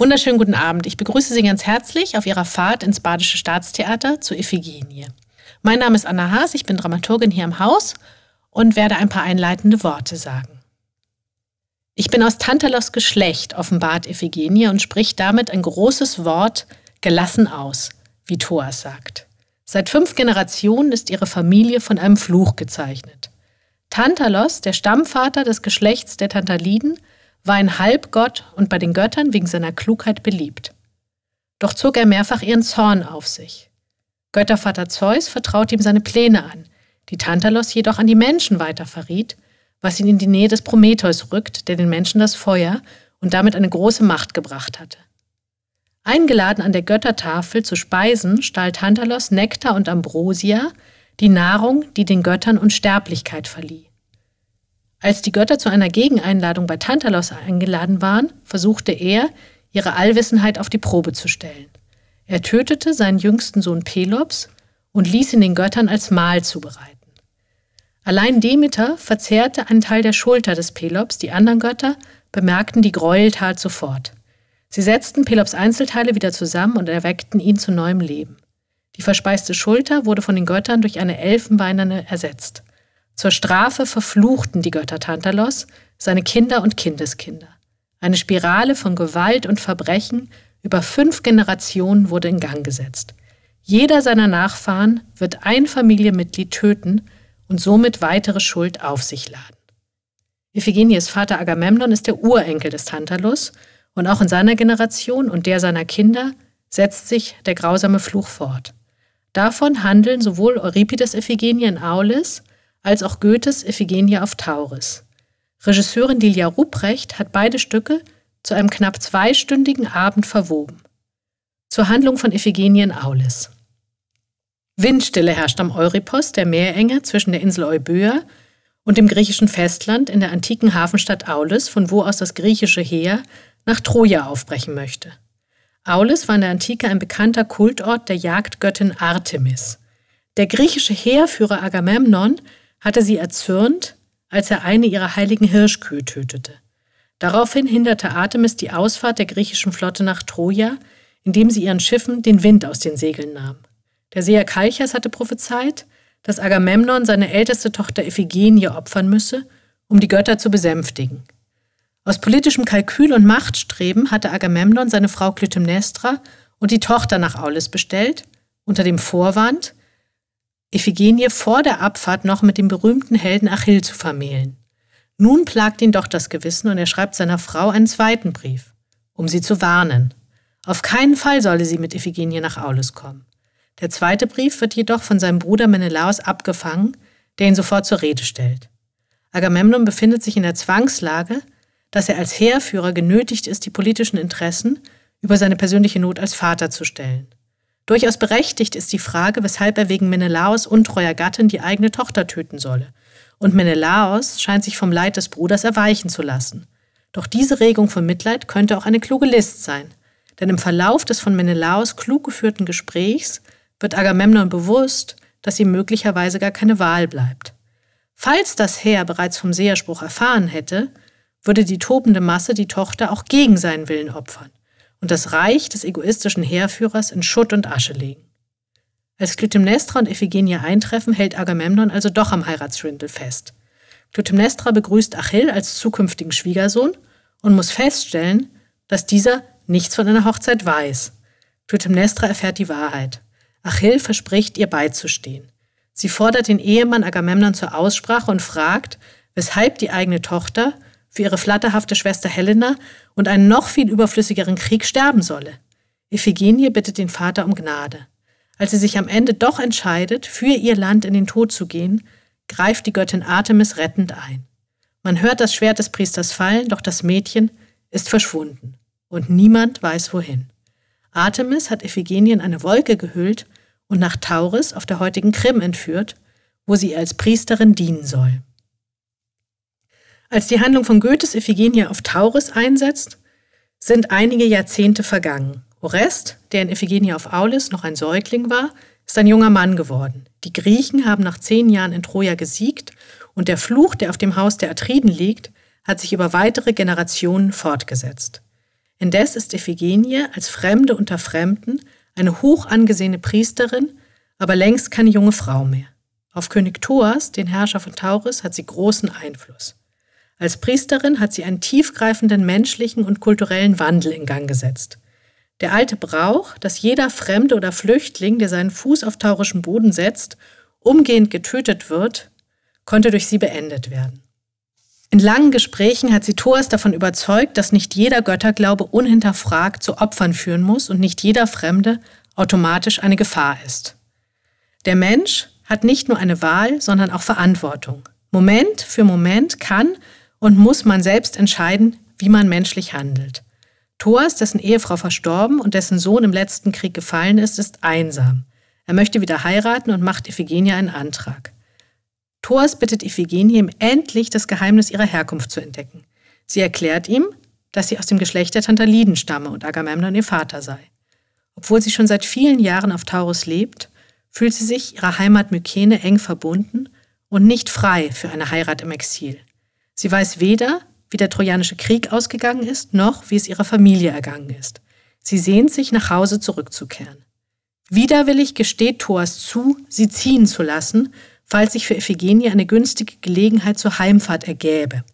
Wunderschönen guten Abend. Ich begrüße Sie ganz herzlich auf Ihrer Fahrt ins Badische Staatstheater zu Iphigenie. Mein Name ist Anna Haas, ich bin Dramaturgin hier im Haus und werde ein paar einleitende Worte sagen. Ich bin aus Tantalos Geschlecht, offenbart Iphigenie und spricht damit ein großes Wort gelassen aus, wie Thoas sagt. Seit fünf Generationen ist ihre Familie von einem Fluch gezeichnet. Tantalos, der Stammvater des Geschlechts der Tantaliden, war ein Halbgott und bei den Göttern wegen seiner Klugheit beliebt. Doch zog er mehrfach ihren Zorn auf sich. Göttervater Zeus vertraute ihm seine Pläne an, die Tantalos jedoch an die Menschen weiter verriet, was ihn in die Nähe des Prometheus rückt, der den Menschen das Feuer und damit eine große Macht gebracht hatte. Eingeladen an der Göttertafel zu speisen, stahl Tantalos Nektar und Ambrosia, die Nahrung, die den Göttern Unsterblichkeit verlieh. Als die Götter zu einer Gegeneinladung bei Tantalos eingeladen waren, versuchte er, ihre Allwissenheit auf die Probe zu stellen. Er tötete seinen jüngsten Sohn Pelops und ließ ihn den Göttern als Mahl zubereiten. Allein Demeter verzehrte einen Teil der Schulter des Pelops, die anderen Götter bemerkten die Gräueltat sofort. Sie setzten Pelops Einzelteile wieder zusammen und erweckten ihn zu neuem Leben. Die verspeiste Schulter wurde von den Göttern durch eine Elfenbeinerne ersetzt. Zur Strafe verfluchten die Götter Tantalos seine Kinder und Kindeskinder. Eine Spirale von Gewalt und Verbrechen über fünf Generationen wurde in Gang gesetzt. Jeder seiner Nachfahren wird ein Familienmitglied töten und somit weitere Schuld auf sich laden. Iphigenies Vater Agamemnon ist der Urenkel des Tantalus und auch in seiner Generation und der seiner Kinder setzt sich der grausame Fluch fort. Davon handeln sowohl Euripides Iphigenie in Aulis als auch Goethes Iphigenie auf Tauris. Regisseurin Lilia Ruprecht hat beide Stücke zu einem knapp zweistündigen Abend verwoben. Zur Handlung von Iphigenie in Aulis. Windstille herrscht am Euripos, der Meerenge zwischen der Insel Euböa und dem griechischen Festland in der antiken Hafenstadt Aulis, von wo aus das griechische Heer nach Troja aufbrechen möchte. Aulis war in der Antike ein bekannter Kultort der Jagdgöttin Artemis. Der griechische Heerführer Agamemnon hatte sie erzürnt, als er eine ihrer heiligen Hirschkühe tötete. Daraufhin hinderte Artemis die Ausfahrt der griechischen Flotte nach Troja, indem sie ihren Schiffen den Wind aus den Segeln nahm. Der Seher Kalchas hatte prophezeit, dass Agamemnon seine älteste Tochter Iphigenie opfern müsse, um die Götter zu besänftigen. Aus politischem Kalkül und Machtstreben hatte Agamemnon seine Frau Clytemnestra und die Tochter nach Aulis bestellt, unter dem Vorwand, Iphigenie vor der Abfahrt noch mit dem berühmten Helden Achill zu vermählen. Nun plagt ihn doch das Gewissen und er schreibt seiner Frau einen zweiten Brief, um sie zu warnen. Auf keinen Fall solle sie mit Iphigenie nach Aulis kommen. Der zweite Brief wird jedoch von seinem Bruder Menelaos abgefangen, der ihn sofort zur Rede stellt. Agamemnon befindet sich in der Zwangslage, dass er als Heerführer genötigt ist, die politischen Interessen über seine persönliche Not als Vater zu stellen. Durchaus berechtigt ist die Frage, weshalb er wegen Menelaos untreuer Gattin die eigene Tochter töten solle. Und Menelaos scheint sich vom Leid des Bruders erweichen zu lassen. Doch diese Regung von Mitleid könnte auch eine kluge List sein. Denn im Verlauf des von Menelaos klug geführten Gesprächs wird Agamemnon bewusst, dass ihm möglicherweise gar keine Wahl bleibt. Falls das Heer bereits vom Seherspruch erfahren hätte, würde die tobende Masse die Tochter auch gegen seinen Willen opfern und das Reich des egoistischen Heerführers in Schutt und Asche legen. Als Clytemnestra und Iphigenia eintreffen, hält Agamemnon also doch am Heiratsschwindel fest. Clytemnestra begrüßt Achill als zukünftigen Schwiegersohn und muss feststellen, dass dieser nichts von einer Hochzeit weiß. Clytemnestra erfährt die Wahrheit. Achill verspricht, ihr beizustehen. Sie fordert den Ehemann Agamemnon zur Aussprache und fragt, weshalb die eigene Tochter für ihre flatterhafte Schwester Helena und einen noch viel überflüssigeren Krieg sterben solle. Iphigenie bittet den Vater um Gnade. Als sie sich am Ende doch entscheidet, für ihr Land in den Tod zu gehen, greift die Göttin Artemis rettend ein. Man hört das Schwert des Priesters fallen, doch das Mädchen ist verschwunden und niemand weiß wohin. Artemis hat Iphigenien eine Wolke gehüllt und nach Tauris auf der heutigen Krim entführt, wo sie ihr als Priesterin dienen soll. Als die Handlung von Goethes Iphigenia auf Tauris einsetzt, sind einige Jahrzehnte vergangen. Orest, der in Iphigenia auf Aulis noch ein Säugling war, ist ein junger Mann geworden. Die Griechen haben nach zehn Jahren in Troja gesiegt und der Fluch, der auf dem Haus der Atriden liegt, hat sich über weitere Generationen fortgesetzt. Indes ist Iphigenie als Fremde unter Fremden eine hoch angesehene Priesterin, aber längst keine junge Frau mehr. Auf König Thoas, den Herrscher von Tauris, hat sie großen Einfluss. Als Priesterin hat sie einen tiefgreifenden menschlichen und kulturellen Wandel in Gang gesetzt. Der alte Brauch, dass jeder Fremde oder Flüchtling, der seinen Fuß auf taurischem Boden setzt, umgehend getötet wird, konnte durch sie beendet werden. In langen Gesprächen hat sie Thoas davon überzeugt, dass nicht jeder Götterglaube unhinterfragt zu Opfern führen muss und nicht jeder Fremde automatisch eine Gefahr ist. Der Mensch hat nicht nur eine Wahl, sondern auch Verantwortung. Moment für Moment kann, und muss man selbst entscheiden, wie man menschlich handelt. Thoas, dessen Ehefrau verstorben und dessen Sohn im letzten Krieg gefallen ist, ist einsam. Er möchte wieder heiraten und macht Iphigenia einen Antrag. Thoas bittet Iphigenie, ihm endlich das Geheimnis ihrer Herkunft zu entdecken. Sie erklärt ihm, dass sie aus dem Geschlecht der Tantaliden stamme und Agamemnon ihr Vater sei. Obwohl sie schon seit vielen Jahren auf Taurus lebt, fühlt sie sich ihrer Heimat Mykene eng verbunden und nicht frei für eine Heirat im Exil. Sie weiß weder, wie der Trojanische Krieg ausgegangen ist, noch wie es ihrer Familie ergangen ist. Sie sehnt sich, nach Hause zurückzukehren. Widerwillig gesteht Thoas zu, sie ziehen zu lassen, falls sich für Iphigenie eine günstige Gelegenheit zur Heimfahrt ergäbe.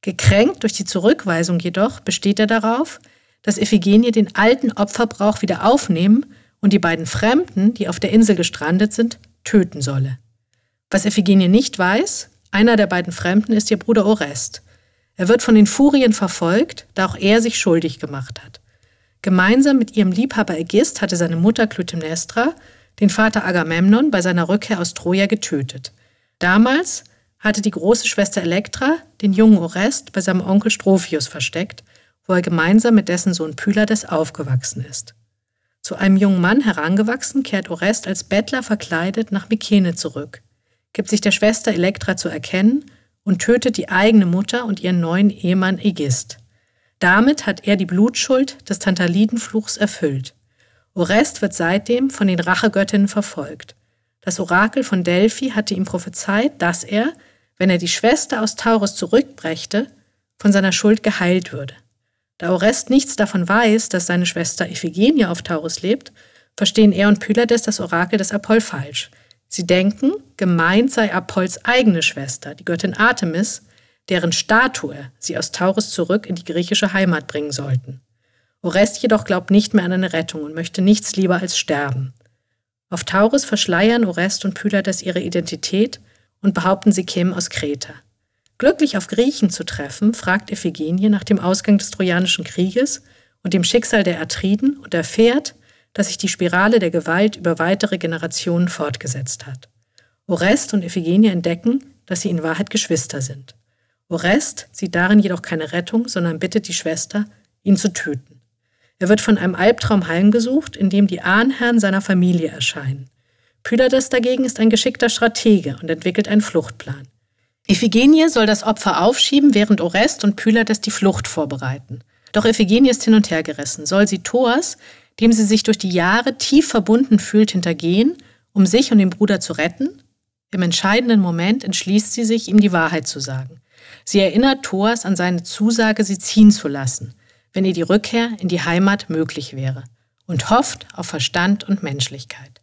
Gekränkt durch die Zurückweisung jedoch besteht er darauf, dass Iphigenie den alten Opferbrauch wieder aufnehmen und die beiden Fremden, die auf der Insel gestrandet sind, töten solle. Was Iphigenie nicht weiß, einer der beiden Fremden ist ihr Bruder Orest. Er wird von den Furien verfolgt, da auch er sich schuldig gemacht hat. Gemeinsam mit ihrem Liebhaber Ägist hatte seine Mutter Clytemnestra den Vater Agamemnon bei seiner Rückkehr aus Troja getötet. Damals hatte die große Schwester Elektra den jungen Orest bei seinem Onkel Strophius versteckt, wo er gemeinsam mit dessen Sohn Pylades aufgewachsen ist. Zu einem jungen Mann herangewachsen kehrt Orest als Bettler verkleidet nach Mykene zurück gibt sich der Schwester Elektra zu erkennen und tötet die eigene Mutter und ihren neuen Ehemann Aegist. Damit hat er die Blutschuld des Tantalidenfluchs erfüllt. Orest wird seitdem von den Rachegöttinnen verfolgt. Das Orakel von Delphi hatte ihm prophezeit, dass er, wenn er die Schwester aus Taurus zurückbrächte, von seiner Schuld geheilt würde. Da Orest nichts davon weiß, dass seine Schwester Iphigenia auf Taurus lebt, verstehen er und Pylades das Orakel des Apoll falsch. Sie denken, gemeint sei Apolls eigene Schwester, die Göttin Artemis, deren Statue sie aus Taurus zurück in die griechische Heimat bringen sollten. Orest jedoch glaubt nicht mehr an eine Rettung und möchte nichts lieber als sterben. Auf Taurus verschleiern Orest und Pylades ihre Identität und behaupten, sie kämen aus Kreta. Glücklich auf Griechen zu treffen, fragt Iphigenie nach dem Ausgang des Trojanischen Krieges und dem Schicksal der Atriden und erfährt, dass sich die Spirale der Gewalt über weitere Generationen fortgesetzt hat. Orest und Iphigenie entdecken, dass sie in Wahrheit Geschwister sind. Orest sieht darin jedoch keine Rettung, sondern bittet die Schwester, ihn zu töten. Er wird von einem Albtraum heimgesucht, in dem die Ahnherren seiner Familie erscheinen. Pylades dagegen ist ein geschickter Stratege und entwickelt einen Fluchtplan. Iphigenie soll das Opfer aufschieben, während Orest und Pylades die Flucht vorbereiten. Doch Iphigenie ist hin und her gerissen. Soll sie Thoas, dem sie sich durch die Jahre tief verbunden fühlt, hintergehen, um sich und den Bruder zu retten? Im entscheidenden Moment entschließt sie sich, ihm die Wahrheit zu sagen. Sie erinnert Thors an seine Zusage, sie ziehen zu lassen, wenn ihr die Rückkehr in die Heimat möglich wäre, und hofft auf Verstand und Menschlichkeit.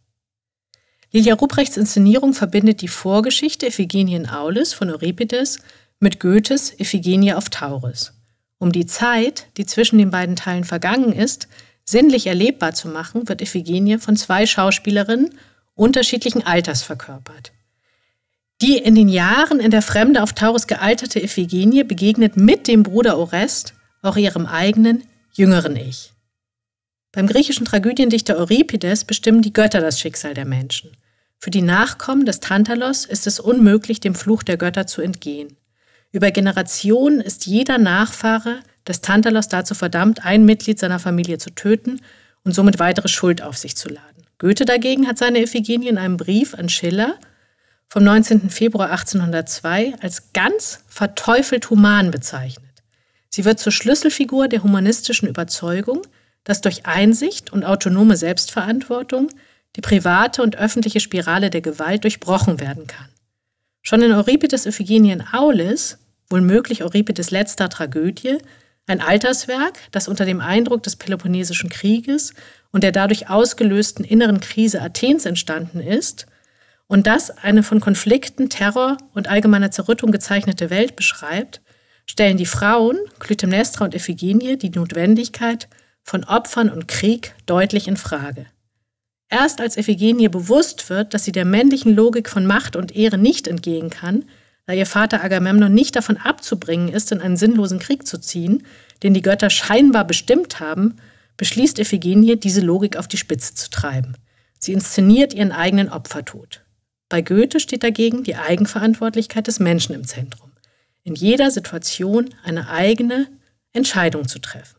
Lilia Ruprechts Inszenierung verbindet die Vorgeschichte Iphigenien Aulis von Euripides mit Goethes Iphigenie auf Taurus. Um die Zeit, die zwischen den beiden Teilen vergangen ist, sinnlich erlebbar zu machen, wird Iphigenie von zwei Schauspielerinnen unterschiedlichen Alters verkörpert. Die in den Jahren in der Fremde auf Taurus gealterte Iphigenie begegnet mit dem Bruder Orest auch ihrem eigenen, jüngeren Ich. Beim griechischen Tragödiendichter Euripides bestimmen die Götter das Schicksal der Menschen. Für die Nachkommen des Tantalos ist es unmöglich, dem Fluch der Götter zu entgehen. Über Generationen ist jeder Nachfahre dass Tantalos dazu verdammt, ein Mitglied seiner Familie zu töten und somit weitere Schuld auf sich zu laden. Goethe dagegen hat seine Iphigenie in einem Brief an Schiller vom 19. Februar 1802 als ganz verteufelt human bezeichnet. Sie wird zur Schlüsselfigur der humanistischen Überzeugung, dass durch Einsicht und autonome Selbstverantwortung die private und öffentliche Spirale der Gewalt durchbrochen werden kann. Schon in Euripides Iphigenien Aulis, wohl möglich Euripides letzter Tragödie, ein Alterswerk, das unter dem Eindruck des Peloponnesischen Krieges und der dadurch ausgelösten inneren Krise Athens entstanden ist und das eine von Konflikten, Terror und allgemeiner Zerrüttung gezeichnete Welt beschreibt, stellen die Frauen, Clytemnestra und Iphigenie, die Notwendigkeit von Opfern und Krieg deutlich in Frage. Erst als Iphigenie bewusst wird, dass sie der männlichen Logik von Macht und Ehre nicht entgehen kann, da ihr Vater Agamemnon nicht davon abzubringen ist, in einen sinnlosen Krieg zu ziehen, den die Götter scheinbar bestimmt haben, beschließt Iphigenie, diese Logik auf die Spitze zu treiben. Sie inszeniert ihren eigenen Opfertod. Bei Goethe steht dagegen die Eigenverantwortlichkeit des Menschen im Zentrum. In jeder Situation eine eigene Entscheidung zu treffen.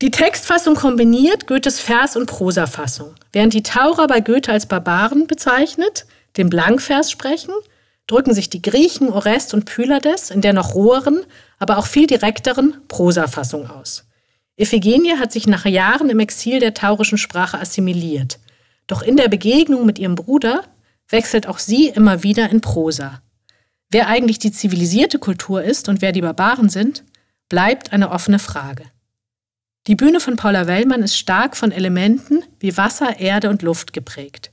Die Textfassung kombiniert Goethes Vers- und Prosafassung. Während die Taurer bei Goethe als Barbaren bezeichnet, den Blankvers sprechen, drücken sich die Griechen Orest und Pylades in der noch roheren, aber auch viel direkteren Prosafassung aus. Iphigenie hat sich nach Jahren im Exil der taurischen Sprache assimiliert. Doch in der Begegnung mit ihrem Bruder wechselt auch sie immer wieder in Prosa. Wer eigentlich die zivilisierte Kultur ist und wer die Barbaren sind, bleibt eine offene Frage. Die Bühne von Paula Wellmann ist stark von Elementen wie Wasser, Erde und Luft geprägt.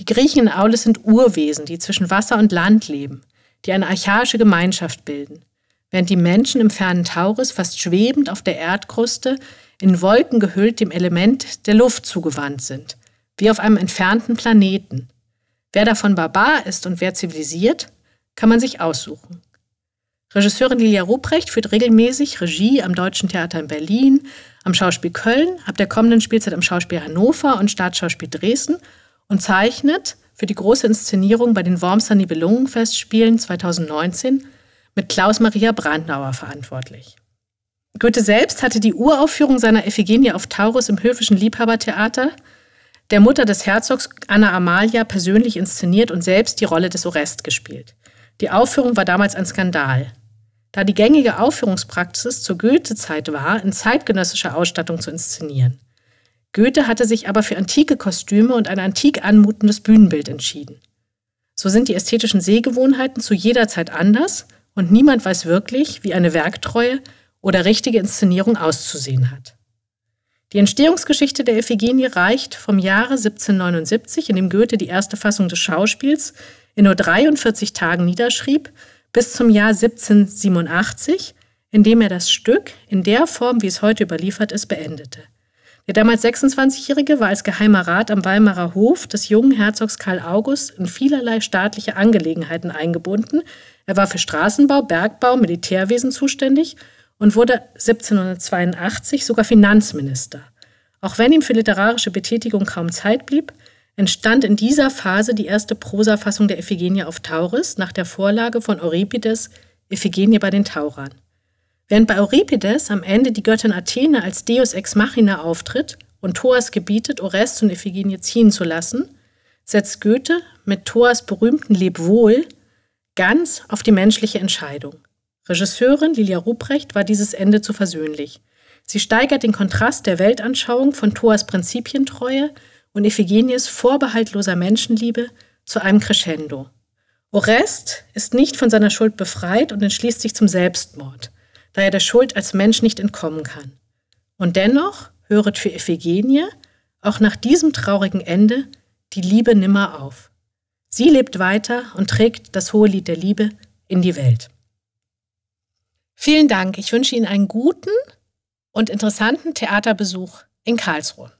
Die Griechen in Aulis sind Urwesen, die zwischen Wasser und Land leben, die eine archaische Gemeinschaft bilden, während die Menschen im fernen Tauris fast schwebend auf der Erdkruste, in Wolken gehüllt dem Element der Luft zugewandt sind, wie auf einem entfernten Planeten. Wer davon barbar ist und wer zivilisiert, kann man sich aussuchen. Regisseurin Lilia Ruprecht führt regelmäßig Regie am Deutschen Theater in Berlin, am Schauspiel Köln, ab der kommenden Spielzeit am Schauspiel Hannover und Staatsschauspiel Dresden und zeichnet für die große Inszenierung bei den Wormser Nibelungenfestspielen 2019 mit Klaus-Maria Brandauer verantwortlich. Goethe selbst hatte die Uraufführung seiner Iphigenie auf Taurus im höfischen Liebhabertheater der Mutter des Herzogs Anna Amalia persönlich inszeniert und selbst die Rolle des Orest gespielt. Die Aufführung war damals ein Skandal. Da die gängige Aufführungspraxis zur Goethe-Zeit war, in zeitgenössischer Ausstattung zu inszenieren. Goethe hatte sich aber für antike Kostüme und ein antik anmutendes Bühnenbild entschieden. So sind die ästhetischen Sehgewohnheiten zu jeder Zeit anders und niemand weiß wirklich, wie eine werktreue oder richtige Inszenierung auszusehen hat. Die Entstehungsgeschichte der Iphigenie reicht vom Jahre 1779, in dem Goethe die erste Fassung des Schauspiels in nur 43 Tagen niederschrieb, bis zum Jahr 1787, in dem er das Stück in der Form, wie es heute überliefert ist, beendete. Der damals 26-Jährige war als geheimer Rat am Weimarer Hof des jungen Herzogs Karl August in vielerlei staatliche Angelegenheiten eingebunden. Er war für Straßenbau, Bergbau, Militärwesen zuständig und wurde 1782 sogar Finanzminister. Auch wenn ihm für literarische Betätigung kaum Zeit blieb, entstand in dieser Phase die erste Prosafassung der Iphigenie auf Tauris nach der Vorlage von Euripides Iphigenie bei den Taurern. Während bei Euripides am Ende die Göttin Athene als Deus ex machina auftritt und Thoas gebietet, Orest und Iphigenie ziehen zu lassen, setzt Goethe mit Thoas berühmten Lebwohl ganz auf die menschliche Entscheidung. Regisseurin Lilia Ruprecht war dieses Ende zu versöhnlich. Sie steigert den Kontrast der Weltanschauung von Thoas Prinzipientreue und Iphigenies vorbehaltloser Menschenliebe zu einem Crescendo. Orest ist nicht von seiner Schuld befreit und entschließt sich zum Selbstmord da er der Schuld als Mensch nicht entkommen kann. Und dennoch höret für Iphigenie, auch nach diesem traurigen Ende, die Liebe nimmer auf. Sie lebt weiter und trägt das hohe Lied der Liebe in die Welt. Vielen Dank. Ich wünsche Ihnen einen guten und interessanten Theaterbesuch in Karlsruhe.